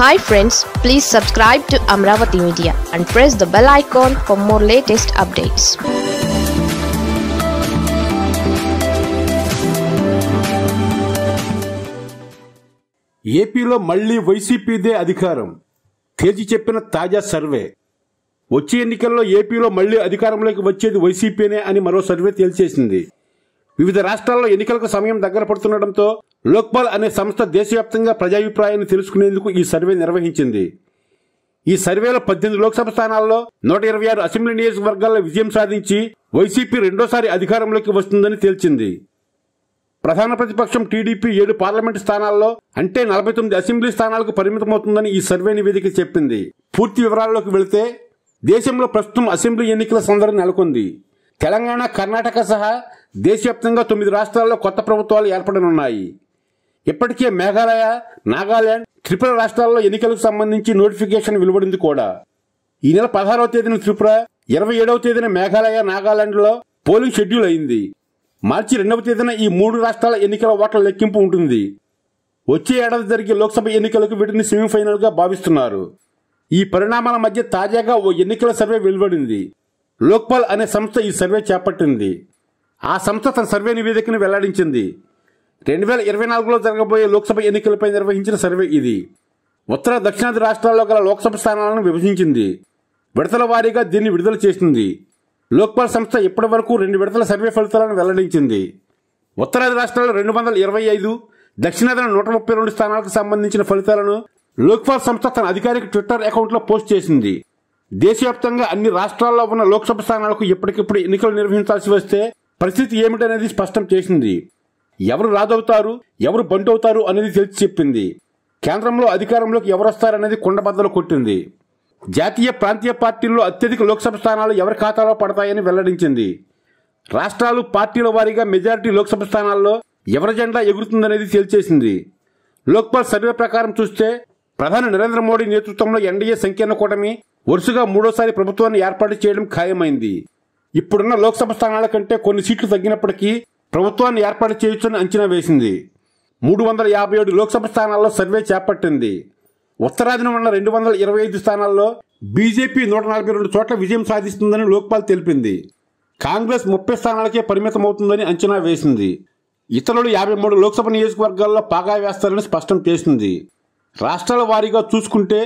hi friends please subscribe to Amaravati media and press the bell icon for more latest updates ఏపీలో మళ్లీ వైసీపీదే అధికారం తేజీ చెప్పిన తాజా సర్వే వచ్చే ఎన్నికల్లో ఏపీలో మళ్లీ అధికారంలోకి వచ్చేది వైసీపీనే అని మరో సర్వే తేల్చేసింది వివిధ రాష్ట్రాల్లో ఎన్నికలకు సమయం దగ్గర పడుతుండటంతో లోక్పాల్ అనే సంస్థ దేశవ్యాప్తంగా ప్రజాభిప్రాయాన్ని తెలుసుకునేందుకు ఈ సర్వే నిర్వహించింది ఈ సర్వేలో పద్దెనిమిది లోక్సభ స్థానాల్లో నూట ఇరవై ఆరు అసెంబ్లీ నియోజకవర్గాల్లో విజయం సాధించి వైసీపీ రెండోసారి అధికారంలోకి వస్తుందని తేల్చింది ప్రధాన ప్రతిపక్షం టీడీపీ ఏడు పార్లమెంటు స్థానాల్లో అంటే నలభై తొమ్మిది అసెంబ్లీ స్థానాలకు పరిమితమవుతుందని ఈ సర్వే నివేదిక చెప్పింది పూర్తి వివరాల్లోకి వెళితే దేశంలో ప్రస్తుతం అసెంబ్లీ ఎన్నికల సందడి నెలకొంది తెలంగాణ కర్ణాటక సహా దేశవ్యాప్తంగా తొమ్మిది రాష్ట్రాల్లో కొత్త ప్రభుత్వాలు ఏర్పడనున్నాయి ఇప్పటికే మేఘాలయ నాగాలాండ్ త్రిపుర రాష్ట్రాల్లో ఎన్నికలకు సంబంధించి నోటిఫికేషన్ వెలువడింది కూడా ఈ నెల పదహారవ తేదీన త్రిపుర ఇరవై ఏడవ తేదీన మేఘాలయ నాగాలాండ్లో పోలింగ్ షెడ్యూల్ అయింది మార్చి రెండవ తేదీన ఈ మూడు రాష్ట్రాల ఎన్నికల ఓట్ల లెక్కింపు ఉంటుంది వచ్చే ఏడాది జరిగే లోక్సభ ఎన్నికలకు వీటిని సెమీఫైనల్గా భావిస్తున్నారు ఈ పరిణామాల మధ్య తాజాగా ఓ ఎన్నికల సర్వే వెలువడింది లోక్పాల్ అనే సంస్థ ఈ సర్వే చేపట్టింది ఆ సంస్థ తన సర్వే నివేదికను వెల్లడించింది రెండు వేల ఇరవై నాలుగులో జరగబోయే లోక్సభ ఎన్నికలపై నిర్వహించిన సర్వే ఇది ఉత్తర దక్షిణాది రాష్ట్రాల్లో గల లోక్సభ స్థానాలను విభజించింది విడతల వారీగా దీన్ని విడుదల చేసింది లోక్పాల్ సంస్థ ఇప్పటి వరకు రెండు విడతల సర్వే ఫలితాలను వెల్లడించింది ఉత్తరాది రాష్ట్రాల్లో రెండు వందల ఇరవై ఐదు దక్షిణాదిన నూట ముప్పై రెండు స్థానాలకు సంబంధించిన ఫలితాలను లోక్పాల్ సంస్థ తన అధికారిక ట్విట్టర్ అకౌంట్లో పోస్ట్ చేసింది దేశవ్యాప్తంగా అన్ని రాష్ట్రాల్లో ఉన్న లోక్సభ స్థానాలకు ఎప్పటికిప్పుడు ఎన్నికలు నిర్వహించాల్సి వస్తే పరిస్థితి ఏమిటనేది స్పష్టం చేసింది ఎవరు రాజవుతారు ఎవరు బంటవుతారు అనేది తెలిసి చెప్పింది కేంద్రంలో అధికారంలోకి ఎవరొస్తారనేది కుండబద్దలు కొట్టింది జాతీయ ప్రాంతీయ పార్టీల్లో అత్యధిక లోక్సభ స్థానాలు ఎవరి ఖాతాలో పడతాయని వెల్లడించింది రాష్ట్రాలు పార్టీల వారీగా మెజారిటీ లోక్సభ స్థానాల్లో ఎవరి జెండా ఎగురుతుందనేది తేల్చేసింది లోక్పాల్ సర్వే ప్రకారం చూస్తే ప్రధాని నరేంద్ర మోడీ నేతృత్వంలో ఎన్డీఏ సంకీర్ణ కూటమి వరుసగా మూడోసారి ప్రభుత్వాన్ని ఏర్పాటు చేయడం ఖాయమైంది ఇప్పుడున్న లోక్సభ స్థానాల కంటే కొన్ని సీట్లు తగ్గినప్పటికీ ప్రభుత్వాన్ని ఏర్పాటు చేయొచ్చని అంచనా వేసింది మూడు వందల యాభై ఏడు లోక్సభ స్థానాల్లో సర్వే చేపట్టింది ఉత్తరాదిన ఉన్న రెండు వందల ఇరవై ఐదు స్థానాల్లో బీజేపీ నూట నలభై రెండు చోట్ల విజయం సాధిస్తుందని లోక్పాల్ తెలిపింది కాంగ్రెస్ ముప్పై స్థానాలకే పరిమితమవుతుందని అంచనా వేసింది ఇతరులు యాభై మూడు లోక్సభ నియోజకవర్గాల్లో పాగా వేస్తారని స్పష్టం చేసింది రాష్ట్రాల వారీగా చూసుకుంటే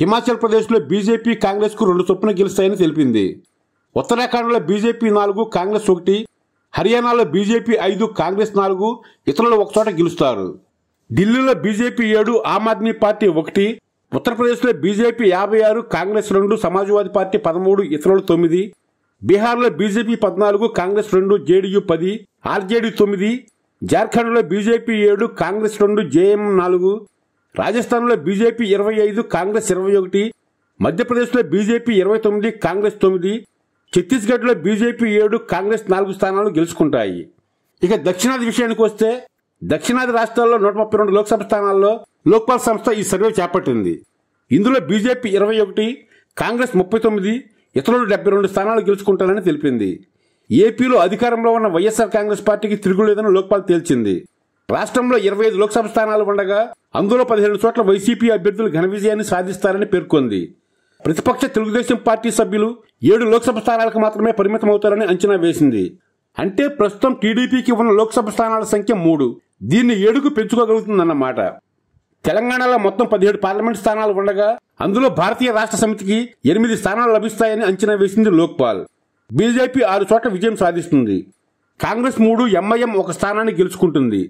హిమాచల్ ప్రదేశ్లో బీజేపీ కాంగ్రెస్కు రెండు చొప్పున గెలుస్తాయని తెలిపింది ఉత్తరాఖండ్లో బీజేపీ నాలుగు కాంగ్రెస్ ఒకటి హర్యానాలో బీజేపీ ఐదు కాంగ్రెస్ నాలుగు ఇతరులు ఒకచోట గెలుస్తారు ఢిల్లీలో బీజేపీ ఏడు ఆమ్ ఆద్మీ పార్టీ ఒకటి ఉత్తరప్రదేశ్లో బీజేపీ యాభై ఆరు కాంగ్రెస్ రెండు సమాజ్వాదీ పార్టీ పదమూడు ఇతరులు తొమ్మిది బీహార్లో బీజేపీ పద్నాలుగు కాంగ్రెస్ రెండు జేడీయూ పది ఆర్జేడీ తొమ్మిది జార్ఖండ్లో బీజేపీ ఏడు కాంగ్రెస్ రెండు జేఎం నాలుగు రాజస్థాన్లో బీజేపీ ఇరవై ఐదు కాంగ్రెస్ ఇరవై ఒకటి మధ్యప్రదేశ్లో బీజేపీ ఇరవై తొమ్మిది కాంగ్రెస్ తొమ్మిది ఛత్తీస్గఢ్లో బీజేపీ ఏడు కాంగ్రెస్ నాలుగు స్థానాలు గెలుచుకుంటాయి ఇక దక్షిణాది విషయానికి వస్తే దక్షిణాది రాష్ట్రాల్లో నూట ముప్పై రెండు లోక్సభ స్థానాల్లో లోక్పాల్ సంస్థ ఈ సర్వే చేపట్టింది ఇందులో బీజేపీ ఇరవై ఒకటి కాంగ్రెస్ ముప్పై తొమ్మిది ఇతరులు డెబ్బై రెండు స్థానాలు గెలుచుకుంటారని తెలిపింది ఏపీలో అధికారంలో ఉన్న వైఎస్ఆర్ కాంగ్రెస్ పార్టీకి తిరుగులేదని లోక్పాల్ తేల్చింది రాష్ట్రంలో ఇరవై ఐదు లోక్సభ స్థానాలు ఉండగా అందులో పదిహేను చోట్ల వైసీపీ అభ్యర్థులు ఘన విజయాన్ని సాధిస్తారని పేర్కొంది ప్రతిపక్ష తెలుగుదేశం పార్టీ సభ్యులు ఏడు లోక్సభ స్థానాలకు మాత్రమే పరిమితమవుతారని అంచనా వేసింది అంటే ప్రస్తుతం టీడీపీకి ఉన్న లోక్సభ స్థానాల సంఖ్య మూడు దీన్ని ఏడుకు పెంచుకోగలుగుతుందన్నమాట తెలంగాణలో మొత్తం పదిహేడు పార్లమెంట్ స్థానాలు ఉండగా అందులో భారతీయ రాష్ట్ర సమితికి ఎనిమిది స్థానాలు లభిస్తాయని అంచనా వేసింది లోక్పాల్ బీజేపీ ఆరు చోట్ల విజయం సాధిస్తుంది కాంగ్రెస్ మూడు ఎంఐఎం ఒక స్థానాన్ని గెలుచుకుంటుంది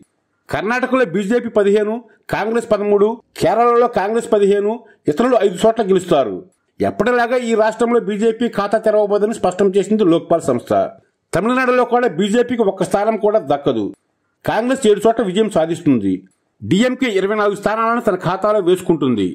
కర్ణాటకలో బీజేపీ పదిహేను కాంగ్రెస్ పదమూడు కేరళలో కాంగ్రెస్ పదిహేను ఇతరులు ఐదు చోట్ల గెలుస్తారు ఎప్పటిలాగా ఈ రాష్ట్రంలో బీజేపీ ఖాతా తెరవబోదని స్పష్టం చేసింది లోక్పాల్ సంస్థ తమిళనాడులో కూడా బీజేపీకి ఒక్క స్థానం కూడా దక్కదు కాంగ్రెస్ ఏడు చోట్ల విజయం సాధిస్తుంది డిఎంకే ఇరవై నాలుగు స్థానాలను తన ఖాతాలో వేసుకుంటుంది